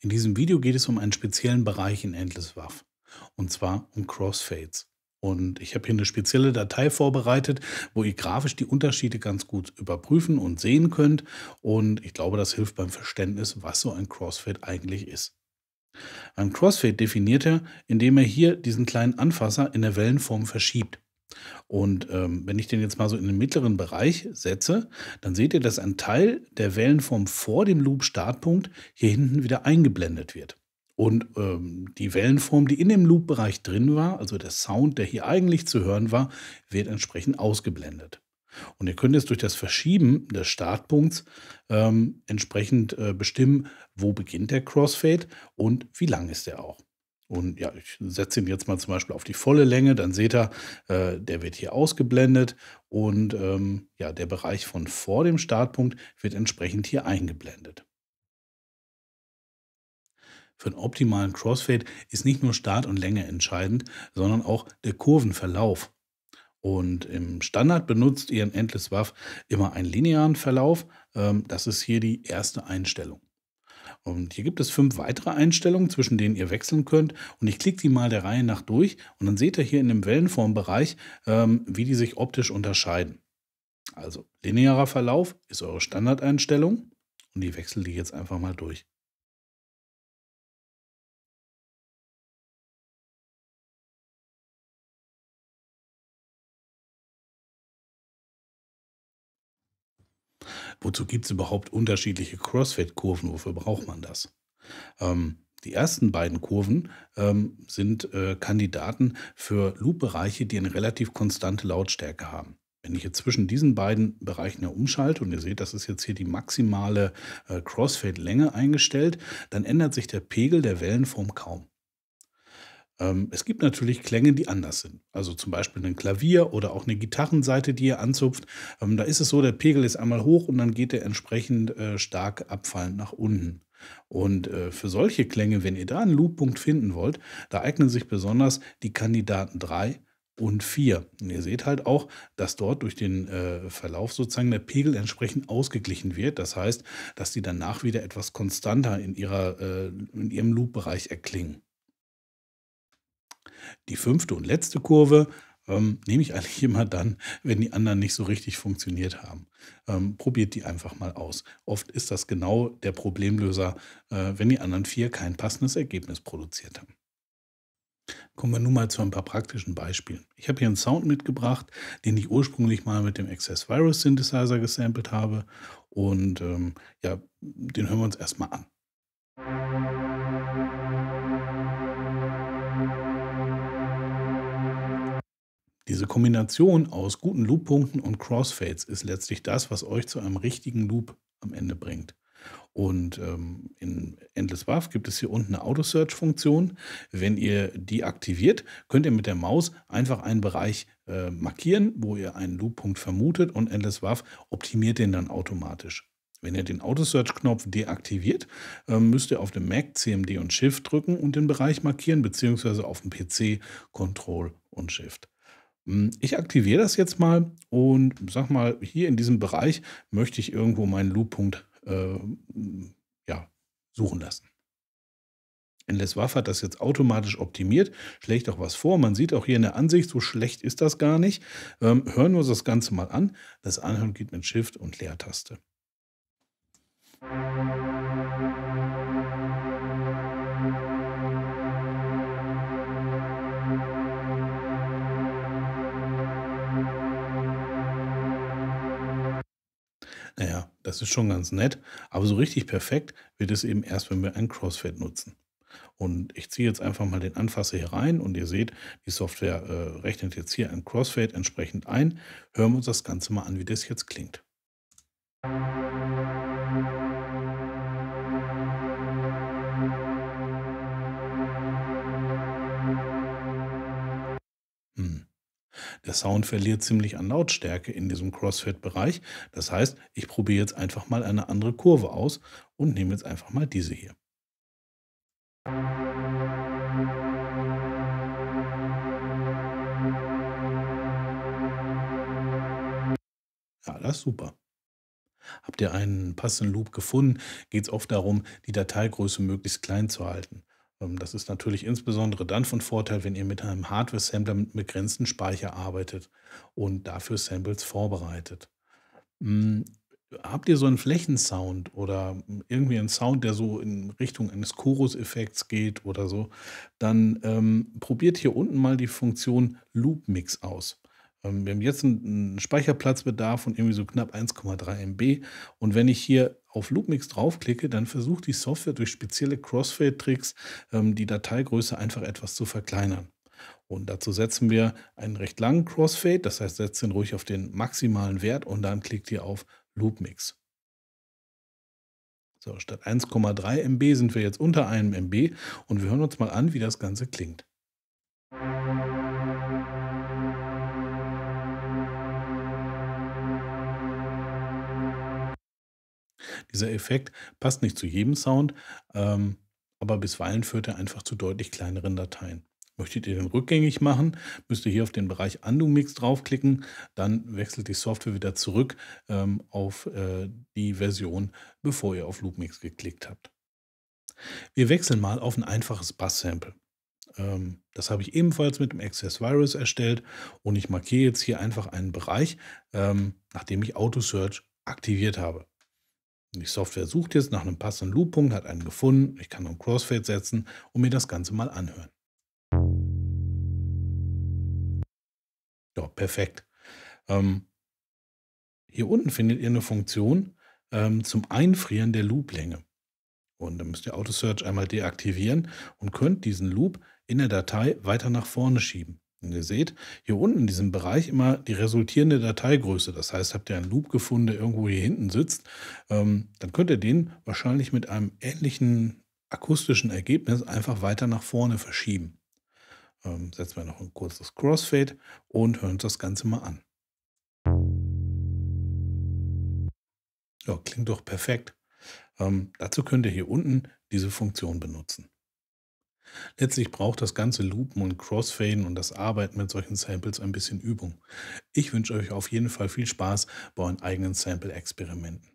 In diesem Video geht es um einen speziellen Bereich in Endless Waff und zwar um Crossfades. Und ich habe hier eine spezielle Datei vorbereitet, wo ihr grafisch die Unterschiede ganz gut überprüfen und sehen könnt. Und ich glaube, das hilft beim Verständnis, was so ein Crossfade eigentlich ist. Ein Crossfade definiert er, indem er hier diesen kleinen Anfasser in der Wellenform verschiebt. Und ähm, wenn ich den jetzt mal so in den mittleren Bereich setze, dann seht ihr, dass ein Teil der Wellenform vor dem Loop-Startpunkt hier hinten wieder eingeblendet wird. Und ähm, die Wellenform, die in dem Loop-Bereich drin war, also der Sound, der hier eigentlich zu hören war, wird entsprechend ausgeblendet. Und ihr könnt jetzt durch das Verschieben des Startpunkts ähm, entsprechend äh, bestimmen, wo beginnt der Crossfade und wie lang ist er auch. Und ja, ich setze ihn jetzt mal zum Beispiel auf die volle Länge, dann seht ihr, äh, der wird hier ausgeblendet und ähm, ja, der Bereich von vor dem Startpunkt wird entsprechend hier eingeblendet. Für einen optimalen Crossfade ist nicht nur Start und Länge entscheidend, sondern auch der Kurvenverlauf. Und im Standard benutzt ihr in Endless Waff immer einen linearen Verlauf. Ähm, das ist hier die erste Einstellung. Und ähm, hier gibt es fünf weitere Einstellungen, zwischen denen ihr wechseln könnt. Und ich klicke die mal der Reihe nach durch und dann seht ihr hier in dem Wellenformbereich, ähm, wie die sich optisch unterscheiden. Also linearer Verlauf ist eure Standardeinstellung und ich wechsle die jetzt einfach mal durch. Wozu gibt es überhaupt unterschiedliche CrossFit-Kurven? Wofür braucht man das? Ähm, die ersten beiden Kurven ähm, sind äh, Kandidaten für Loop-Bereiche, die eine relativ konstante Lautstärke haben. Wenn ich jetzt zwischen diesen beiden Bereichen umschalte und ihr seht, das ist jetzt hier die maximale äh, Crossfade-Länge eingestellt, dann ändert sich der Pegel der Wellenform kaum. Ähm, es gibt natürlich Klänge, die anders sind. Also zum Beispiel ein Klavier oder auch eine Gitarrenseite, die ihr anzupft. Ähm, da ist es so, der Pegel ist einmal hoch und dann geht er entsprechend äh, stark abfallend nach unten. Und äh, für solche Klänge, wenn ihr da einen Looppunkt finden wollt, da eignen sich besonders die Kandidaten 3 und 4. Und ihr seht halt auch, dass dort durch den äh, Verlauf sozusagen der Pegel entsprechend ausgeglichen wird. Das heißt, dass die danach wieder etwas konstanter in, ihrer, äh, in ihrem Loop-Bereich erklingen. Die fünfte und letzte Kurve ähm, nehme ich eigentlich immer dann, wenn die anderen nicht so richtig funktioniert haben. Ähm, probiert die einfach mal aus. Oft ist das genau der Problemlöser, äh, wenn die anderen vier kein passendes Ergebnis produziert haben. Kommen wir nun mal zu ein paar praktischen Beispielen. Ich habe hier einen Sound mitgebracht, den ich ursprünglich mal mit dem Access Virus Synthesizer gesampelt habe. Und ähm, ja, den hören wir uns erstmal an. Kombination aus guten Loop-Punkten und Crossfades ist letztlich das, was euch zu einem richtigen Loop am Ende bringt. Und ähm, in Endless Buff gibt es hier unten eine Auto-Search-Funktion. Wenn ihr die aktiviert, könnt ihr mit der Maus einfach einen Bereich äh, markieren, wo ihr einen Loop-Punkt vermutet und Endless Buff optimiert den dann automatisch. Wenn ihr den Auto-Search-Knopf deaktiviert, ähm, müsst ihr auf dem Mac CMD und Shift drücken und den Bereich markieren, beziehungsweise auf dem PC Control und Shift. Hm, ich aktiviere das jetzt mal und sag mal, hier in diesem Bereich möchte ich irgendwo meinen Loop-Punkt äh, ja, suchen lassen. EndlessWaff hat das jetzt automatisch optimiert, schlägt auch was vor. Man sieht auch hier in der Ansicht, so schlecht ist das gar nicht. Ähm, hören wir uns das Ganze mal an. Das Anhören geht mit Shift und Leertaste. Musik Naja, das ist schon ganz nett, aber so richtig perfekt wird es eben erst, wenn wir ein Crossfade nutzen. Und ich ziehe jetzt einfach mal den Anfasser hier rein und ihr seht, die Software äh, rechnet jetzt hier ein Crossfade entsprechend ein. Hören wir uns das Ganze mal an, wie das jetzt klingt. Musik Der Sound verliert ziemlich an Lautstärke in diesem CrossFit-Bereich. Das heißt, ich probiere jetzt einfach mal eine andere Kurve aus und nehme jetzt einfach mal diese hier. Ja, das ist super. Habt ihr einen passenden Loop gefunden, geht es oft darum, die Dateigröße möglichst klein zu halten. Ähm, das ist natürlich insbesondere dann von Vorteil, wenn ihr mit einem Hardware-Sampler mit begrenzten Speicher arbeitet und dafür Samples vorbereitet. Mm, habt ihr so einen Flächensound oder irgendwie einen Sound, der so in Richtung eines Chorus-Effekts geht oder so, dann ähm, probiert hier unten mal die Funktion Loop Mix aus. Ähm, wir haben jetzt einen Speicherplatzbedarf von irgendwie so knapp 1,3 MB. Und wenn ich hier auf Loopmix draufklicke, dann versucht die Software durch spezielle Crossfade-Tricks ähm, die Dateigröße einfach etwas zu verkleinern. Und dazu setzen wir einen recht langen Crossfade, das heißt, setzt ihn ruhig auf den maximalen Wert und dann klickt ihr auf Loopmix. So, statt 1,3 MB sind wir jetzt unter einem MB und wir hören uns mal an, wie das Ganze klingt. Dieser Effekt passt nicht zu jedem Sound, ähm, aber bisweilen führt er einfach zu deutlich kleineren Dateien. Möchtet ihr den rückgängig machen, müsst ihr hier auf den Bereich Undo Mix draufklicken, dann wechselt die Software wieder zurück ähm, auf äh, die Version, bevor ihr auf Loop Mix geklickt habt. Wir wechseln mal auf ein einfaches Bass-Sample. Ähm, das habe ich ebenfalls mit dem Access Virus erstellt und ich markiere jetzt hier einfach einen Bereich, ähm, nachdem ich Auto Search aktiviert habe. Die Software sucht jetzt nach einem passenden Loop-Punkt, hat einen gefunden. Ich kann einen Crossfade setzen und mir das Ganze mal anhören. Ja, perfekt. Ähm, hier unten findet ihr eine Funktion ähm, zum Einfrieren der Looplänge. Und dann müsst ihr Autosearch einmal deaktivieren und könnt diesen Loop in der Datei weiter nach vorne schieben. Und ihr seht hier unten in diesem Bereich immer die resultierende Dateigröße. Das heißt, habt ihr einen Loop gefunden, der irgendwo hier hinten sitzt, ähm, dann könnt ihr den wahrscheinlich mit einem ähnlichen akustischen Ergebnis einfach weiter nach vorne verschieben. Ähm, setzen wir noch ein kurzes Crossfade und hören uns das Ganze mal an. Ja, klingt doch perfekt. Ähm, dazu könnt ihr hier unten diese Funktion benutzen. Letztlich braucht das ganze Loopen und Crossfaden und das Arbeiten mit solchen Samples ein bisschen Übung. Ich wünsche euch auf jeden Fall viel Spaß bei euren eigenen Sample-Experimenten.